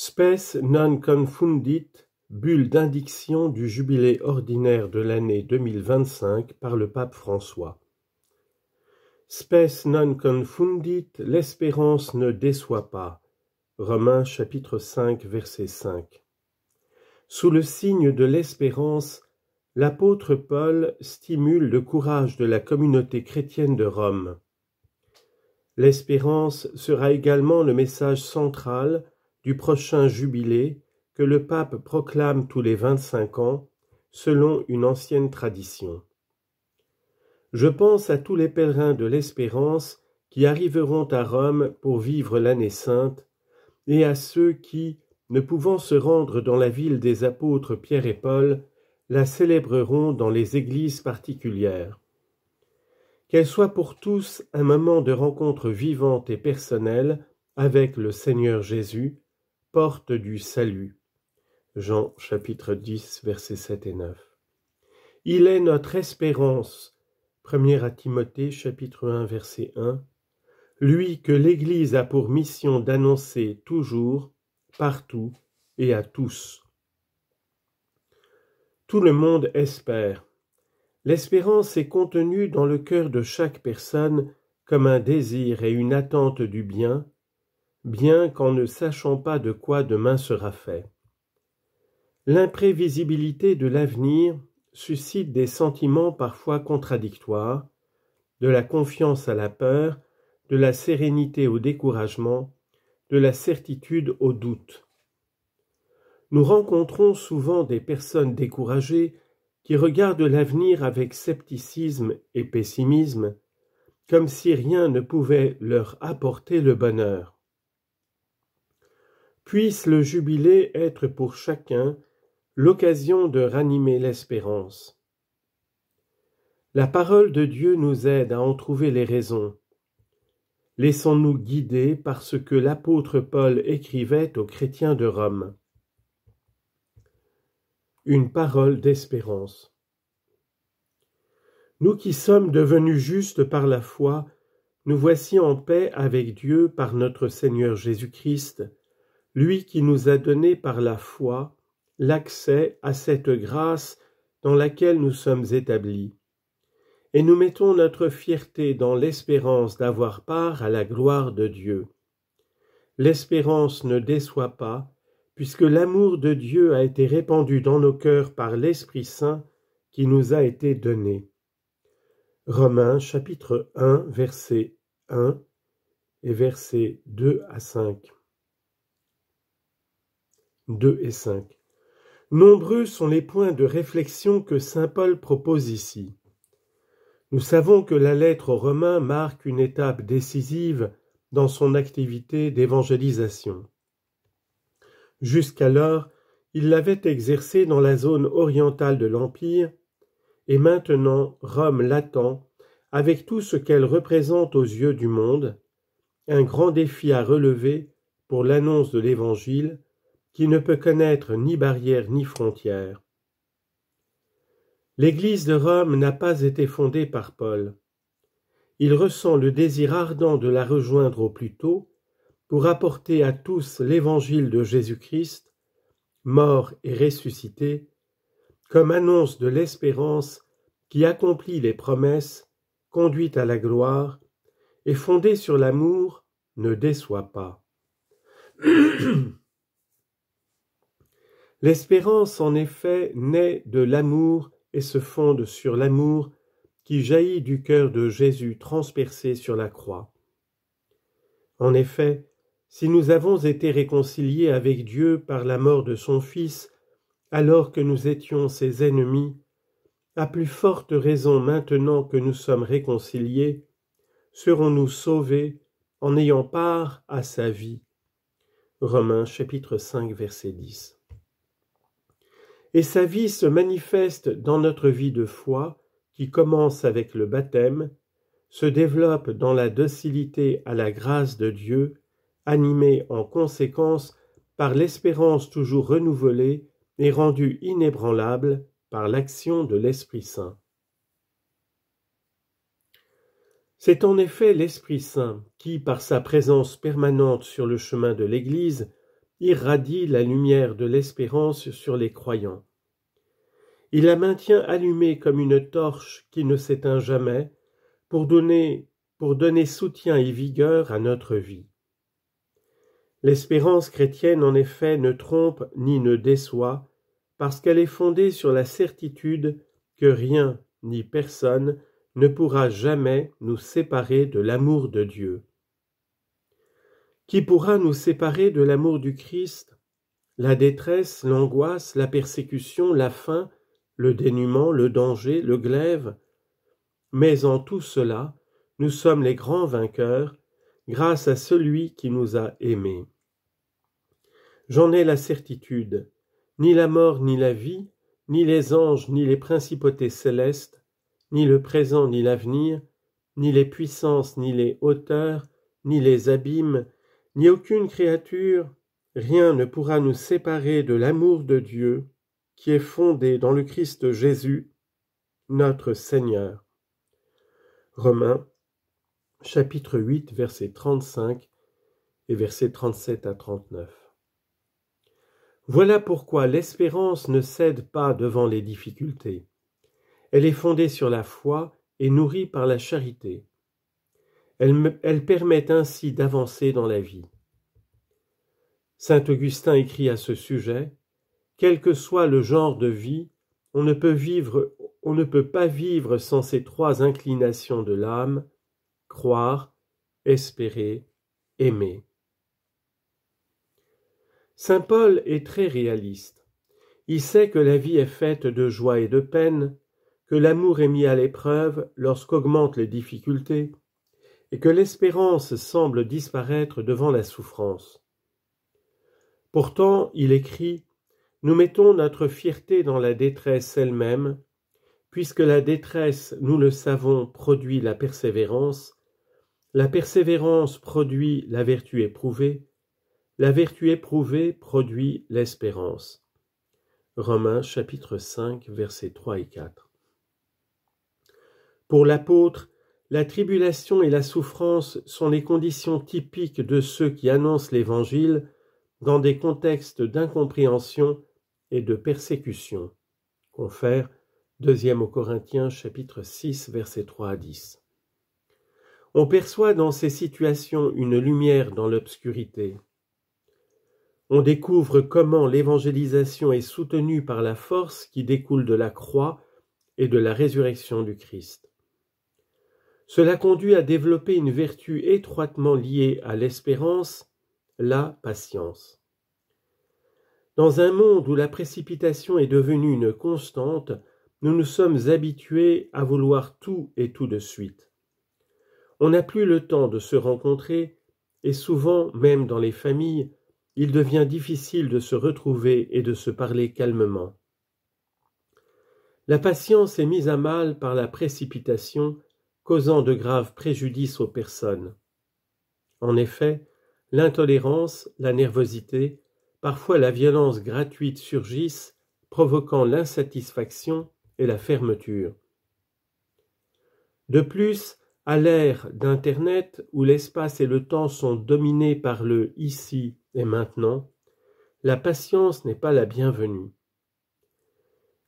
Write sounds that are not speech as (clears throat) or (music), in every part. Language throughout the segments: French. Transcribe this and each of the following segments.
Spes non confundit, bulle d'indiction du jubilé ordinaire de l'année 2025 par le pape François. Spes non confundit, l'espérance ne déçoit pas. Romains chapitre 5 verset 5. Sous le signe de l'espérance, l'apôtre Paul stimule le courage de la communauté chrétienne de Rome. L'espérance sera également le message central du prochain jubilé que le pape proclame tous les vingt-cinq ans, selon une ancienne tradition. Je pense à tous les pèlerins de l'Espérance qui arriveront à Rome pour vivre l'année sainte, et à ceux qui, ne pouvant se rendre dans la ville des apôtres Pierre et Paul, la célébreront dans les églises particulières. Qu'elle soit pour tous un moment de rencontre vivante et personnelle avec le Seigneur Jésus, porte du salut. Jean chapitre 10 versets 7 et 9. Il est notre espérance. 1 à Timothée chapitre 1 verset 1. Lui que l'Église a pour mission d'annoncer toujours, partout et à tous. Tout le monde espère. L'espérance est contenue dans le cœur de chaque personne comme un désir et une attente du bien, bien qu'en ne sachant pas de quoi demain sera fait. L'imprévisibilité de l'avenir suscite des sentiments parfois contradictoires, de la confiance à la peur, de la sérénité au découragement, de la certitude au doute. Nous rencontrons souvent des personnes découragées qui regardent l'avenir avec scepticisme et pessimisme, comme si rien ne pouvait leur apporter le bonheur. Puisse le jubilé être pour chacun l'occasion de ranimer l'espérance. La parole de Dieu nous aide à en trouver les raisons. Laissons-nous guider par ce que l'apôtre Paul écrivait aux chrétiens de Rome. Une parole d'espérance. Nous qui sommes devenus justes par la foi, nous voici en paix avec Dieu par notre Seigneur Jésus-Christ, lui qui nous a donné par la foi l'accès à cette grâce dans laquelle nous sommes établis. Et nous mettons notre fierté dans l'espérance d'avoir part à la gloire de Dieu. L'espérance ne déçoit pas, puisque l'amour de Dieu a été répandu dans nos cœurs par l'Esprit Saint qui nous a été donné. Romains chapitre 1 verset 1 et versets 2 à 5. 2 et 5. Nombreux sont les points de réflexion que saint Paul propose ici. Nous savons que la lettre aux Romains marque une étape décisive dans son activité d'évangélisation. Jusqu'alors, il l'avait exercée dans la zone orientale de l'Empire, et maintenant Rome l'attend avec tout ce qu'elle représente aux yeux du monde, un grand défi à relever pour l'annonce de l'Évangile qui ne peut connaître ni barrière ni frontière. L'Église de Rome n'a pas été fondée par Paul. Il ressent le désir ardent de la rejoindre au plus tôt pour apporter à tous l'évangile de Jésus-Christ, mort et ressuscité, comme annonce de l'espérance qui accomplit les promesses, conduit à la gloire, et fondée sur l'amour, ne déçoit pas. (clears throat) L'espérance, en effet, naît de l'amour et se fonde sur l'amour qui jaillit du cœur de Jésus transpercé sur la croix. En effet, si nous avons été réconciliés avec Dieu par la mort de son Fils, alors que nous étions ses ennemis, à plus forte raison maintenant que nous sommes réconciliés, serons-nous sauvés en ayant part à sa vie. Romains chapitre 5 verset 10 et sa vie se manifeste dans notre vie de foi, qui commence avec le baptême, se développe dans la docilité à la grâce de Dieu, animée en conséquence par l'espérance toujours renouvelée et rendue inébranlable par l'action de l'Esprit Saint. C'est en effet l'Esprit Saint qui, par sa présence permanente sur le chemin de l'Église, irradie la lumière de l'espérance sur les croyants. Il la maintient allumée comme une torche qui ne s'éteint jamais pour donner, pour donner soutien et vigueur à notre vie. L'espérance chrétienne en effet ne trompe ni ne déçoit parce qu'elle est fondée sur la certitude que rien ni personne ne pourra jamais nous séparer de l'amour de Dieu. Qui pourra nous séparer de l'amour du Christ La détresse, l'angoisse, la persécution, la faim, le dénuement, le danger, le glaive. Mais en tout cela, nous sommes les grands vainqueurs grâce à celui qui nous a aimés. J'en ai la certitude, ni la mort ni la vie, ni les anges ni les principautés célestes, ni le présent ni l'avenir, ni les puissances ni les hauteurs, ni les abîmes, ni aucune créature, rien ne pourra nous séparer de l'amour de Dieu qui est fondé dans le Christ Jésus, notre Seigneur. Romains chapitre 8 versets 35 et versets 37 à 39. Voilà pourquoi l'espérance ne cède pas devant les difficultés. Elle est fondée sur la foi et nourrie par la charité. Elle permet ainsi d'avancer dans la vie. Saint Augustin écrit à ce sujet Quel que soit le genre de vie, on ne peut vivre, on ne peut pas vivre sans ces trois inclinations de l'âme croire, espérer, aimer. Saint Paul est très réaliste. Il sait que la vie est faite de joie et de peine, que l'amour est mis à l'épreuve lorsqu'augmentent les difficultés, et que l'espérance semble disparaître devant la souffrance. Pourtant, il écrit Nous mettons notre fierté dans la détresse elle-même, puisque la détresse, nous le savons, produit la persévérance, la persévérance produit la vertu éprouvée, la vertu éprouvée produit l'espérance. Romains chapitre 5 versets 3 et 4. Pour l'apôtre, la tribulation et la souffrance sont les conditions typiques de ceux qui annoncent l'Évangile dans des contextes d'incompréhension et de persécution. Confère 2 Corinthiens chapitre 6 versets 3 à 10. On perçoit dans ces situations une lumière dans l'obscurité. On découvre comment l'évangélisation est soutenue par la force qui découle de la croix et de la résurrection du Christ. Cela conduit à développer une vertu étroitement liée à l'espérance, la patience. Dans un monde où la précipitation est devenue une constante, nous nous sommes habitués à vouloir tout et tout de suite. On n'a plus le temps de se rencontrer, et souvent, même dans les familles, il devient difficile de se retrouver et de se parler calmement. La patience est mise à mal par la précipitation causant de graves préjudices aux personnes. En effet, l'intolérance, la nervosité, parfois la violence gratuite surgissent, provoquant l'insatisfaction et la fermeture. De plus, à l'ère d'Internet où l'espace et le temps sont dominés par le ici et maintenant, la patience n'est pas la bienvenue.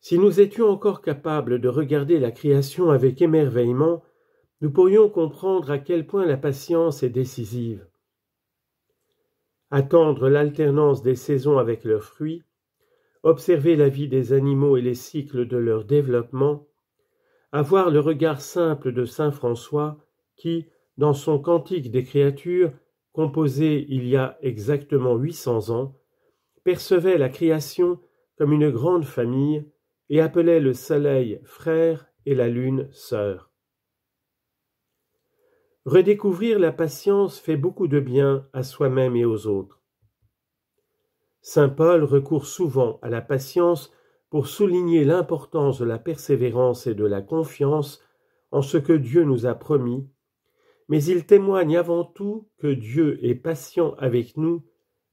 Si nous étions encore capables de regarder la création avec émerveillement, nous pourrions comprendre à quel point la patience est décisive. Attendre l'alternance des saisons avec leurs fruits, observer la vie des animaux et les cycles de leur développement, avoir le regard simple de saint François qui, dans son Cantique des créatures, composé il y a exactement huit cents ans, percevait la création comme une grande famille et appelait le soleil frère et la lune sœur redécouvrir la patience fait beaucoup de bien à soi-même et aux autres. Saint Paul recourt souvent à la patience pour souligner l'importance de la persévérance et de la confiance en ce que Dieu nous a promis, mais il témoigne avant tout que Dieu est patient avec nous,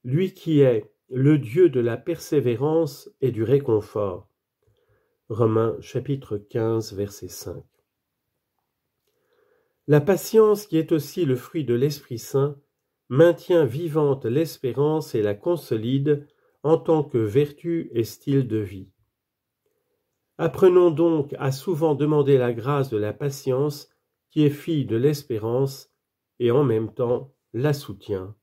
lui qui est le Dieu de la persévérance et du réconfort. Romains chapitre 15 verset 5. La patience, qui est aussi le fruit de l'Esprit Saint, maintient vivante l'espérance et la consolide en tant que vertu et style de vie. Apprenons donc à souvent demander la grâce de la patience qui est fille de l'espérance et en même temps la soutient.